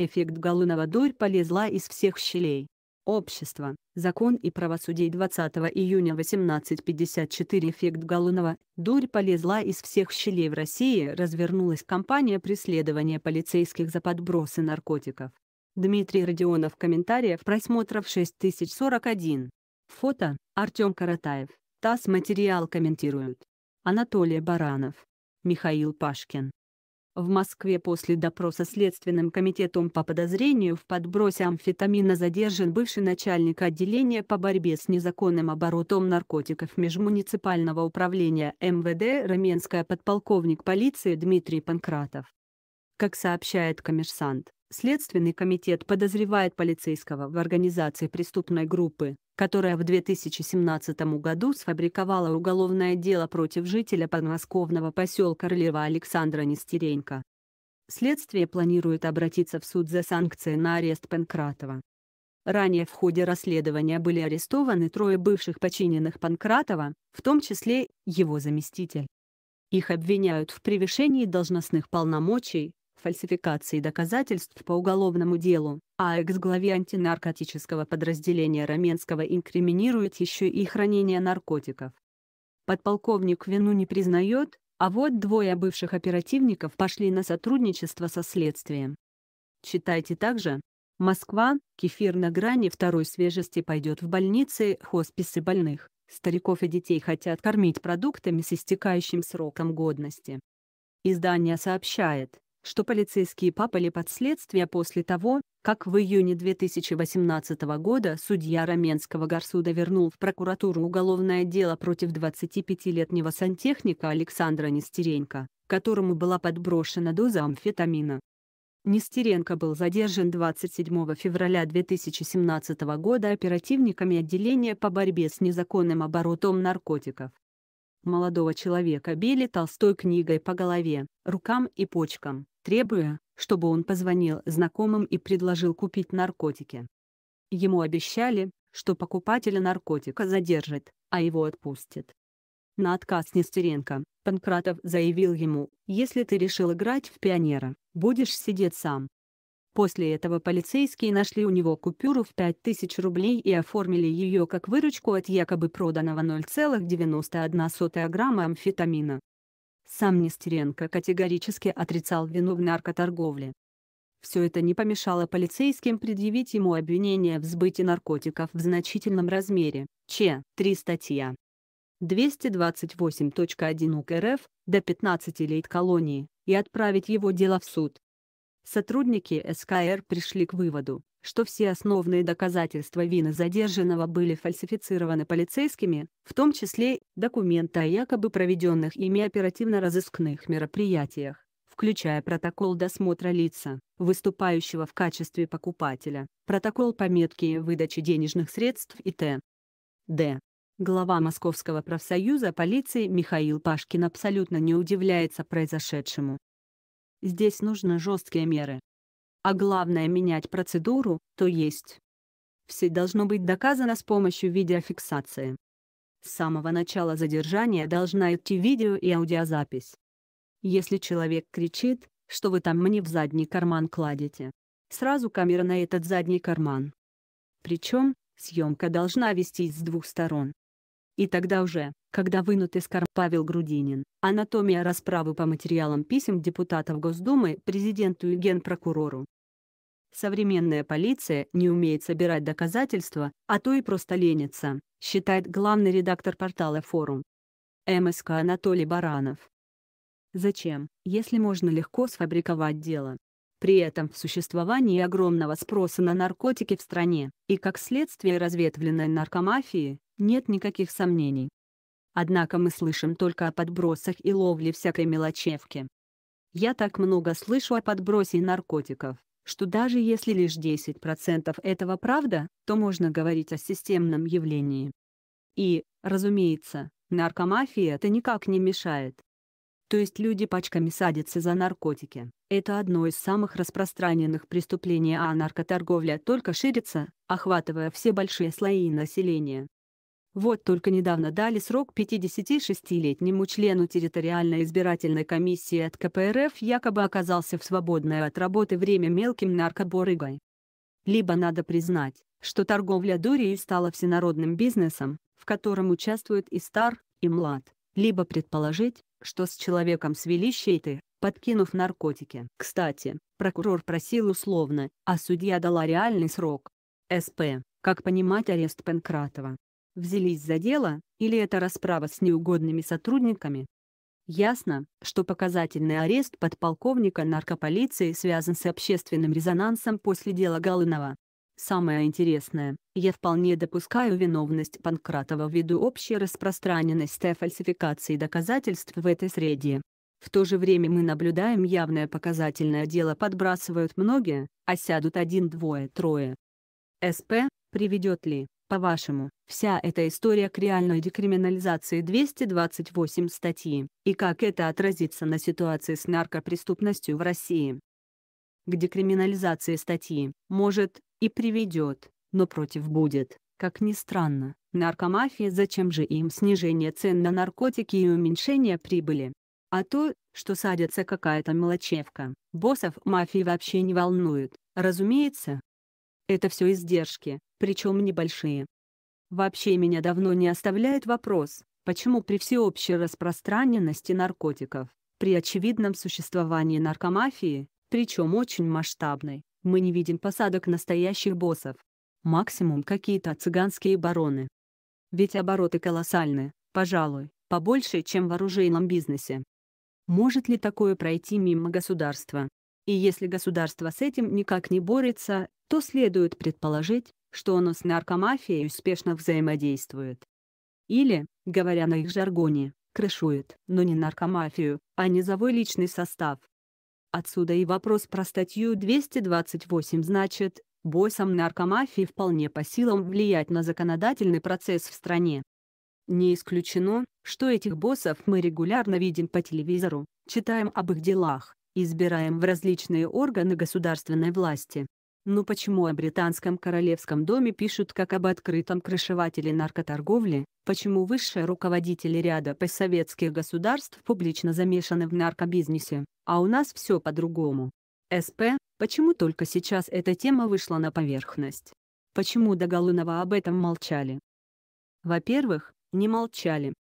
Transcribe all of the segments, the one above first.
Эффект Голынова дурь полезла из всех щелей. Общество, закон и правосудие 20 июня 1854 Эффект Голунова, дурь полезла из всех щелей в России развернулась кампания преследования полицейских за подбросы наркотиков. Дмитрий Родионов комментариев просмотров 6041. Фото, Артем Каратаев. ТАСС материал комментируют. Анатолий Баранов. Михаил Пашкин. В Москве после допроса Следственным комитетом по подозрению в подбросе амфетамина задержан бывший начальник отделения по борьбе с незаконным оборотом наркотиков Межмуниципального управления МВД Раменская подполковник полиции Дмитрий Панкратов. Как сообщает коммерсант, Следственный комитет подозревает полицейского в организации преступной группы, которая в 2017 году сфабриковала уголовное дело против жителя подмосковного поселка Рлева Александра Нестеренко. Следствие планирует обратиться в суд за санкции на арест Панкратова. Ранее в ходе расследования были арестованы трое бывших подчиненных Панкратова, в том числе его заместитель. Их обвиняют в превышении должностных полномочий, фальсификации доказательств по уголовному делу, а экс-главе антинаркотического подразделения Раменского инкриминирует еще и хранение наркотиков. Подполковник вину не признает, а вот двое бывших оперативников пошли на сотрудничество со следствием. Читайте также. Москва, кефир на грани второй свежести пойдет в больницы, хосписы больных. Стариков и детей хотят кормить продуктами с истекающим сроком годности. Издание сообщает, что полицейские попали под следствие после того, как в июне 2018 года судья Раменского горсуда вернул в прокуратуру уголовное дело против 25-летнего сантехника Александра Нестеренко, которому была подброшена доза амфетамина. Нестеренко был задержан 27 февраля 2017 года оперативниками отделения по борьбе с незаконным оборотом наркотиков молодого человека били толстой книгой по голове, рукам и почкам, требуя, чтобы он позвонил знакомым и предложил купить наркотики. Ему обещали, что покупателя наркотика задержат, а его отпустят. На отказ Нестеренко, Панкратов заявил ему, «Если ты решил играть в пионера, будешь сидеть сам». После этого полицейские нашли у него купюру в 5000 рублей и оформили ее как выручку от якобы проданного 0,91 грамма амфетамина. Сам Нестеренко категорически отрицал вину в наркоторговле. Все это не помешало полицейским предъявить ему обвинение в сбытии наркотиков в значительном размере, Ч. 3 статья. 228.1 УК РФ до 15 лет колонии, и отправить его дело в суд. Сотрудники СКР пришли к выводу, что все основные доказательства вины задержанного были фальсифицированы полицейскими, в том числе документы о якобы проведенных ими оперативно-розыскных мероприятиях, включая протокол досмотра лица, выступающего в качестве покупателя, протокол пометки выдачи денежных средств и т. д. Глава Московского профсоюза полиции Михаил Пашкин абсолютно не удивляется произошедшему. Здесь нужны жесткие меры. А главное менять процедуру, то есть. Все должно быть доказано с помощью видеофиксации. С самого начала задержания должна идти видео и аудиозапись. Если человек кричит, что вы там мне в задний карман кладете, сразу камера на этот задний карман. Причем, съемка должна вестись с двух сторон. И тогда уже, когда вынут из кармана Павел Грудинин, анатомия расправы по материалам писем депутатов Госдумы президенту и генпрокурору. Современная полиция не умеет собирать доказательства, а то и просто ленится, считает главный редактор портала «Форум». МСК Анатолий Баранов. Зачем, если можно легко сфабриковать дело? При этом в существовании огромного спроса на наркотики в стране, и как следствие разветвленной наркомафии, нет никаких сомнений. Однако мы слышим только о подбросах и ловле всякой мелочевки. Я так много слышу о подбросе наркотиков, что даже если лишь 10% этого правда, то можно говорить о системном явлении. И, разумеется, наркомафия это никак не мешает. То есть люди пачками садятся за наркотики. Это одно из самых распространенных преступлений, а наркоторговля только ширится, охватывая все большие слои населения. Вот только недавно дали срок 56-летнему члену территориальной избирательной комиссии от КПРФ якобы оказался в свободное от работы время мелким наркоборыгой. Либо надо признать, что торговля дурией стала всенародным бизнесом, в котором участвуют и стар, и млад, либо предположить, что с человеком свели щиты, подкинув наркотики. Кстати, прокурор просил условно, а судья дала реальный срок. СП. Как понимать арест Панкратова? взялись за дело, или это расправа с неугодными сотрудниками. Ясно, что показательный арест подполковника наркополиции связан с общественным резонансом после дела Галынова. Самое интересное, я вполне допускаю виновность Панкратова ввиду общей распространенности фальсификации доказательств в этой среде. В то же время мы наблюдаем явное показательное дело подбрасывают многие, а сядут один-двое-трое. СП, приведет ли по-вашему, вся эта история к реальной декриминализации 228 статьи, и как это отразится на ситуации с наркопреступностью в России? К декриминализации статьи, может, и приведет, но против будет, как ни странно, наркомафия зачем же им снижение цен на наркотики и уменьшение прибыли? А то, что садится какая-то мелочевка, боссов мафии вообще не волнует, разумеется, это все издержки, причем небольшие. Вообще меня давно не оставляет вопрос, почему при всеобщей распространенности наркотиков, при очевидном существовании наркомафии, причем очень масштабной, мы не видим посадок настоящих боссов. Максимум какие-то цыганские бароны. Ведь обороты колоссальны, пожалуй, побольше, чем в оружейном бизнесе. Может ли такое пройти мимо государства? И если государство с этим никак не борется, то следует предположить, что оно с наркомафией успешно взаимодействует. Или, говоря на их жаргоне, крышует, но не наркомафию, а низовой личный состав. Отсюда и вопрос про статью 228 значит, боссам наркомафии вполне по силам влиять на законодательный процесс в стране. Не исключено, что этих боссов мы регулярно видим по телевизору, читаем об их делах, избираем в различные органы государственной власти. Но ну почему о британском королевском доме пишут как об открытом крышевателе наркоторговли, почему высшие руководители ряда постсоветских государств публично замешаны в наркобизнесе, а у нас все по-другому. СП, почему только сейчас эта тема вышла на поверхность? Почему до Галунова об этом молчали? Во-первых, не молчали,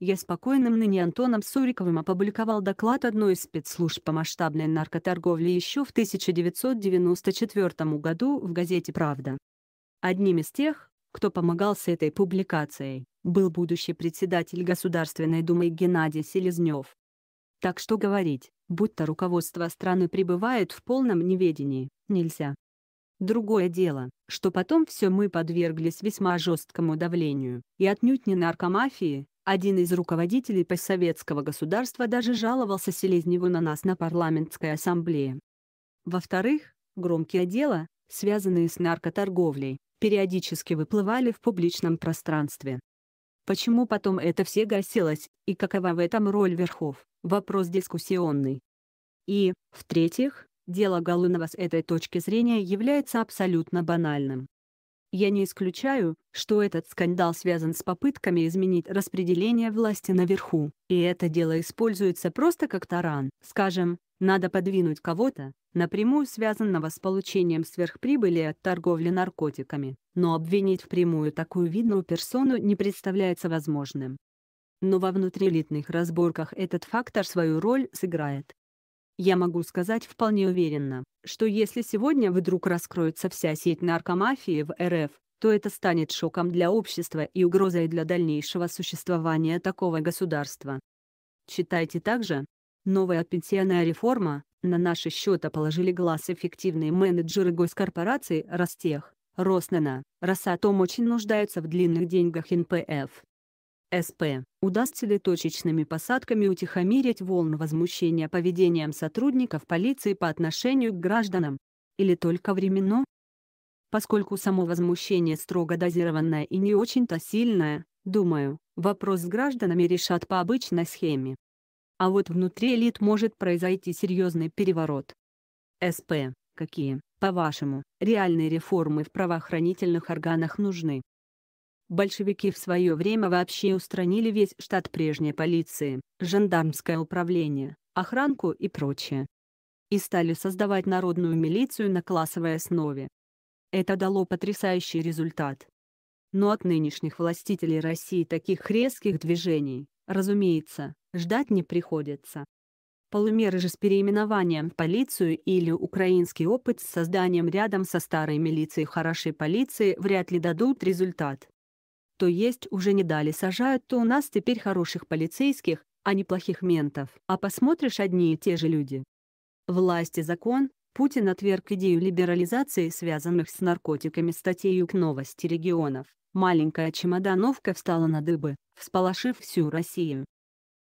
я спокойным ныне Антоном Суриковым опубликовал доклад одной из спецслужб по масштабной наркоторговле еще в 1994 году в газете «Правда». Одним из тех, кто помогал с этой публикацией, был будущий председатель Государственной Думы Геннадий Селезнев. Так что говорить, будто руководство страны пребывает в полном неведении, нельзя. Другое дело, что потом все мы подверглись весьма жесткому давлению, и отнюдь не наркомафии, один из руководителей постсоветского государства даже жаловался Селезневу на нас на парламентской ассамблее. Во-вторых, громкие дела, связанные с наркоторговлей, периодически выплывали в публичном пространстве. Почему потом это все гасилось, и какова в этом роль верхов, вопрос дискуссионный. И, в-третьих, дело Голунова с этой точки зрения является абсолютно банальным. Я не исключаю, что этот скандал связан с попытками изменить распределение власти наверху, и это дело используется просто как таран. Скажем, надо подвинуть кого-то, напрямую связанного с получением сверхприбыли от торговли наркотиками, но обвинить впрямую такую видную персону не представляется возможным. Но во внутриэлитных разборках этот фактор свою роль сыграет. Я могу сказать вполне уверенно, что если сегодня вдруг раскроется вся сеть наркомафии в РФ, то это станет шоком для общества и угрозой для дальнейшего существования такого государства. Читайте также. Новая пенсионная реформа, на наши счета положили глаз эффективные менеджеры госкорпорации Ростех, Роснана, Росатом очень нуждаются в длинных деньгах НПФ. СП. Удастся ли точечными посадками утихомирить волн возмущения поведением сотрудников полиции по отношению к гражданам? Или только временно? Поскольку само возмущение строго дозированное и не очень-то сильное, думаю, вопрос с гражданами решат по обычной схеме. А вот внутри элит может произойти серьезный переворот. СП. Какие, по-вашему, реальные реформы в правоохранительных органах нужны? Большевики в свое время вообще устранили весь штат прежней полиции, жандармское управление, охранку и прочее. И стали создавать народную милицию на классовой основе. Это дало потрясающий результат. Но от нынешних властителей России таких резких движений, разумеется, ждать не приходится. Полумеры же с переименованием в полицию или украинский опыт с созданием рядом со старой милицией хорошей полиции вряд ли дадут результат то есть уже не дали. Сажают, то у нас теперь хороших полицейских, а не плохих ментов. А посмотришь одни и те же люди. Власть и закон. Путин отверг идею либерализации связанных с наркотиками статей к новости регионов. Маленькая чемодановка встала на дыбы, всполошив всю Россию.